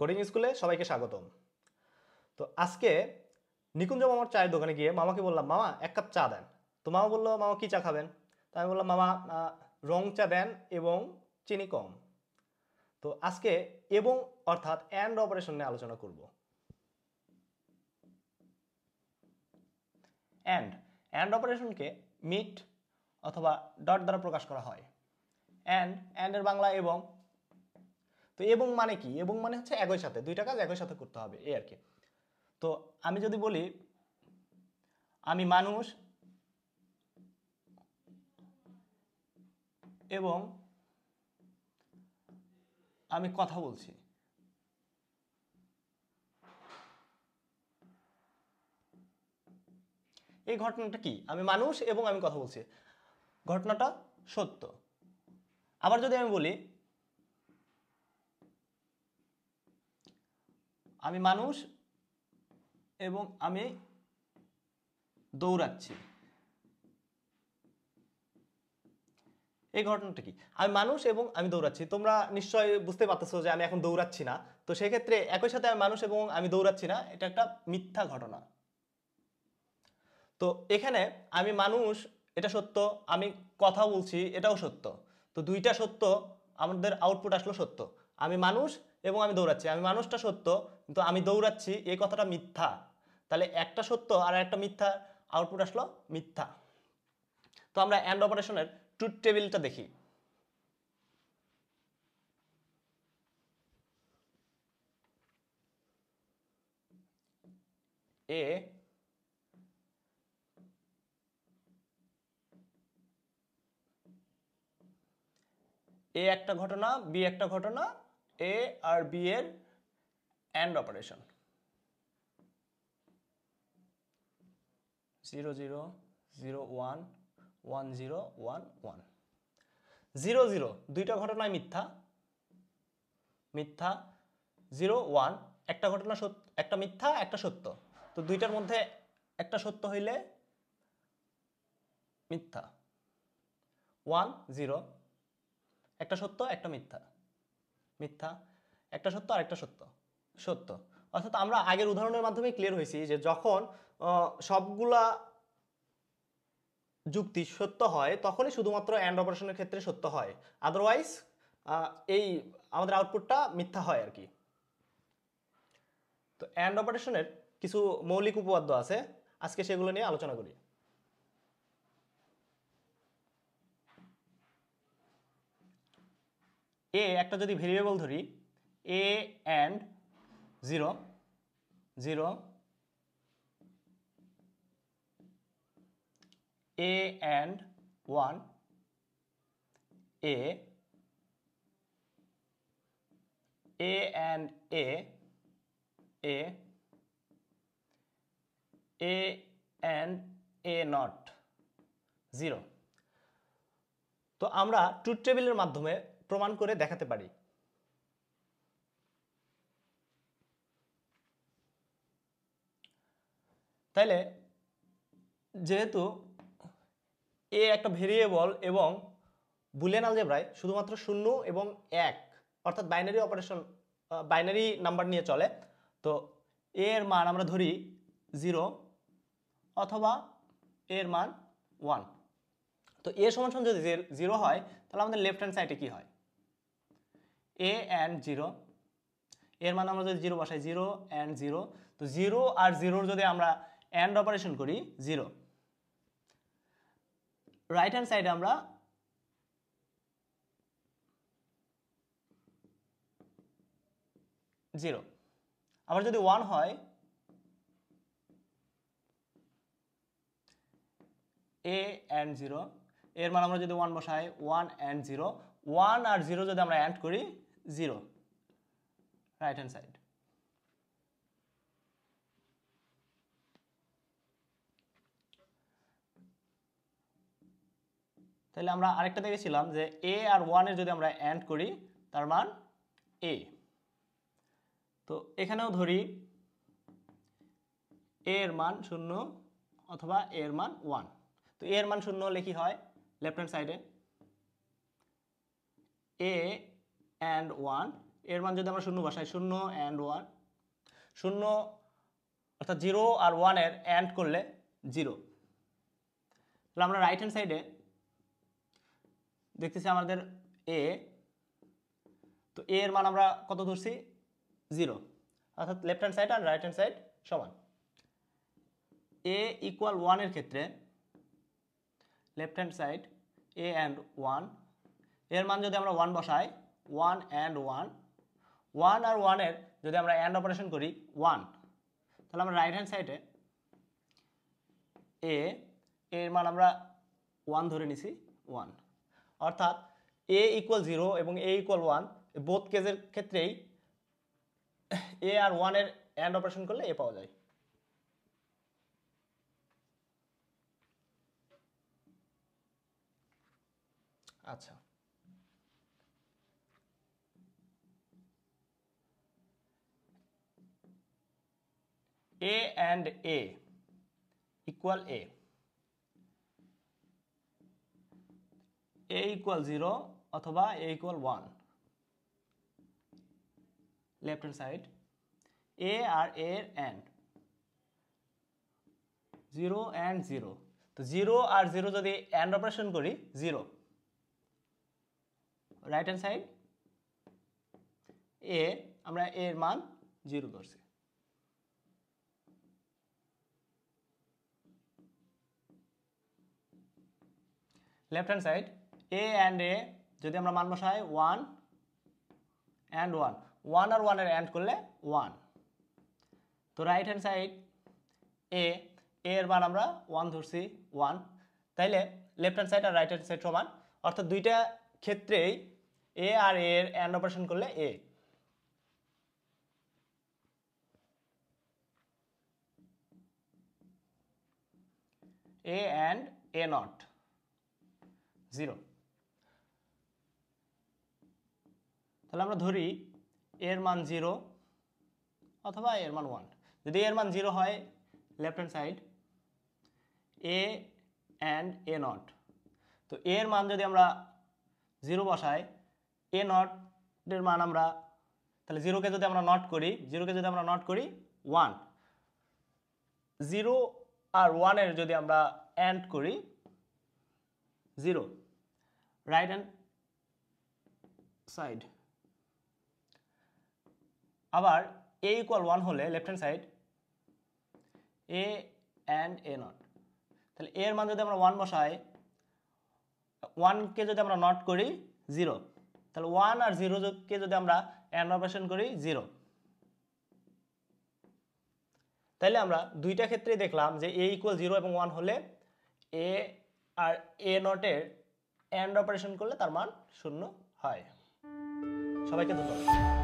Coding স্কুলে সবাইকে স্বাগতম তো আজকে নিকুঞ্জ মামার চায়ের দোকানে গিয়ে মামাকে বললাম মামা এক কাপ চা দেন তো মামা বললো মামা কী চা খাবেন তো আমি বললাম মামা রং চা দেন এবং চিনি কম তো আজকে এবং অর্থাৎ অ্যান্ড অপারেশন নিয়ে আলোচনা করব অ্যান্ড অ্যান্ড অপারেশনকে মিট অথবা ডট দ্বারা প্রকাশ করা হয় অ্যান্ড অ্যান্ডের বাংলা এবং তো এবং মানে কি এবং মানে হচ্ছে একই সাথে দুইটা কাজ একই সাথে করতে হবে এই আর কি তো আমি যদি বলি আমি মানুষ এবং আমি কথা বলছি এই ঘটনাটা কি আমি মানুষ এবং আমি কথা বলছি ঘটনাটা সত্য আবার যদি আমি বলি আমি মানুষ এবং আমি দৌড়াচ্ছি এই ঘটনাটা কি আমি মানুষ এবং আমি দৌড়াচ্ছি তোমরা নিশ্চয়ই বুঝতে পারতেছো যে আমি এখন দৌড়াচ্ছি না তো সেক্ষেত্রে একই সাথে আমি মানুষ এবং আমি দৌড়াচ্ছি না এটা একটা মিথ্যা ঘটনা তো এখানে আমি মানুষ এটা সত্য আমি কথা বলছি এটাও সত্য তো দুইটা সত্য আমাদের আউটপুট আসলো সত্য আমি মানুষ এবং আমি দৌড়াচ্ছি আমি মানুষটা সত্য কিন্তু আমি দৌড়াচ্ছি এই কথাটা মিথ্যা তাহলে একটা সত্য আর একটা মিথ্যা আউটপুট আসলো মিথ্যা তো আমরা অ্যান্ড অপারেশনের ট্রুথ টেবিলটা দেখি এ এ একটা ঘটনা বি একটা ঘটনা এ আর বি এর and operation zero zero zero one one zero one one zero zero দুইটা ঘটনায় মিথ্যা মিথ্যা জিরো ওয়ান একটা ঘটনা সত্য একটা মিথ্যা একটা সত্য তো দুইটার মধ্যে একটা সত্য হইলে মিথ্যা ওয়ান জিরো একটা সত্য একটা মিথ্যা মিথ্যা একটা সত্য আর একটা সত্য সত্য অর্থাৎ আমরা আগের উদাহরণের মাধ্যমে ক্লিয়ার হয়েছি যে যখন সবগুলা যুক্তি সত্য হয় তখনই শুধুমাত্র অ্যান্ড অপারেশনের ক্ষেত্রে সত্য হয় আদারওয়াইজ এই আমাদের আউটপুটটা মিথ্যা হয় আর কি তো অ্যান্ড অপারেশনের কিছু মৌলিক উপপাদ্য আছে আজকে সেগুলো নিয়ে আলোচনা করি এ একটা যদি ভেরিয়েবল ধরি A and zero zero A and one A A and A A A and A not zero তো আমরা ট্রুথ টেবিলের মাধ্যমে প্রমাণ করে দেখাতে পারি তাইলে যেহেতু এ একটা ভেরিয়েবল এবং বুলিয়ান আলজেব্রায় শুধুমাত্র শূন্য এবং এক অর্থাৎ বাইনারি অপারেশন বাইনারি নাম্বার নিয়ে চলে তো এ এর মান আমরা ধরি জিরো অথবা এ এর মান ওয়ান তো এ সমান যদি জিরো হয় তাহলে আমাদের লেফট হ্যান্ড সাইডে কী হয় এ অ্যান্ড জিরো এর মানে আমরা যদি জিরো বসাই জিরো অ্যান্ড জিরো তো জিরো আর জিরোর যদি আমরা অ্যান্ড অপারেশন করি জিরো রাইট হ্যান্ড সাইডে আমরা জিরো আবার যদি ওয়ান হয় এ অ্যান্ড জিরো এর মানে আমরা যদি ওয়ান বসাই ওয়ান অ্যান্ড জিরো ওয়ান আর জিরো যদি আমরা অ্যান্ড করি 0 right hand side তাহলে আমরা আরেকটা দেখেছিলাম যে এ আর ওয়ানের যদি আমরা অ্যান্ড করি তার মান এ তো এখানেও ধরি এ এর মান শূন্য অথবা এ এর মান ওয়ান তো এ এর মান শূন্য হলে কি হয় লেফট হ্যান্ড সাইডে এ অ্যান্ড ওয়ান এর মান যদি আমরা শূন্য বসাই শূন্য অ্যান্ড ওয়ান শূন্য অর্থাৎ জিরো আর ওয়ানের অ্যান্ড করলে জিরো তাহলে আমরা রাইট হ্যান্ড সাইডে দেখতেছি আমাদের এ তো এর মান আমরা কত ধরছি জিরো অর্থাৎ লেফট হ্যান্ড সাইড আর রাইট হ্যান্ড সাইড সমান এ ইকুয়াল ওয়ানের ক্ষেত্রে left hand side A and one এর মান যদি আমরা ওয়ান বসাই ওয়ান অ্যান্ড ওয়ান ওয়ান আর ওয়ানের যদি আমরা অ্যান্ড অপারেশন করি ওয়ান তাহলে আমরা রাইট হ্যান্ড সাইডে এ এর মান আমরা ওয়ান ধরে নিছি ওয়ান অর্থাৎ এ ইকুয়াল জিরো এবং এ ইকুয়াল ওয়ান বোধ কেজের ক্ষেত্রেই এ আর ওয়ানের অ্যান্ড অপারেশন করলে এ পাওয়া যায় আচ্ছা A and A equal A. A equal 0 অথবা A equal 1. Left hand side. A R A এর and. 0 and 0. তো 0 আর 0 যদি and অপারেশন করি 0. right hand side a আমরা এর মান জিরো ধরছি left hand side A and A যদি আমরা মান বসাই ওয়ান অ্যান্ড ওয়ান ওয়ান আর ওয়ানের অ্যান্ড করলে ওয়ান তো রাইট হ্যান্ড সাইড এ এর মান আমরা ওয়ান ধরছি ওয়ান তাইলে লেফট হ্যান্ড সাইড আর রাইট হ্যান্ড সাইড সমান অর্থাৎ দুইটা ক্ষেত্রেই এ আর এর অ্যান্ড অপারেশন করলে A A and A not zero তাহলে আমরা ধরি এর মান জিরো অথবা এর মান ওয়ান যদি এর মান জিরো হয় left hand side A and A not তো এর মান যদি আমরা জিরো বসাই এ নট এর মান আমরা তাহলে জিরোকে যদি আমরা নট করি জিরোকে যদি আমরা নট করি ওয়ান জিরো আর এর যদি আমরা এন্ড করি জিরো right hand সাইড আবার এ ইকুয়াল ওয়ান হলে left hand side A and A not তাহলে এর মান যদি আমরা ওয়ান বসাই ওয়ানকে যদি আমরা নট করি জিরো তাহলে ওয়ান আর জিরোকে যদি আমরা অ্যান্ড অপারেশন করি জিরো তাহলে আমরা দুইটা ক্ষেত্রেই দেখলাম যে এ ইকুয়াল জিরো এবং ওয়ান হলে A R A নটের and operation করলে তার মান শূন্য হয় সবাইকে ধন্যবাদ